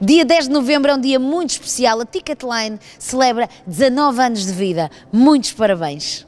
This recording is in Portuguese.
Dia 10 de novembro é um dia muito especial. A Ticketline celebra 19 anos de vida. Muitos parabéns!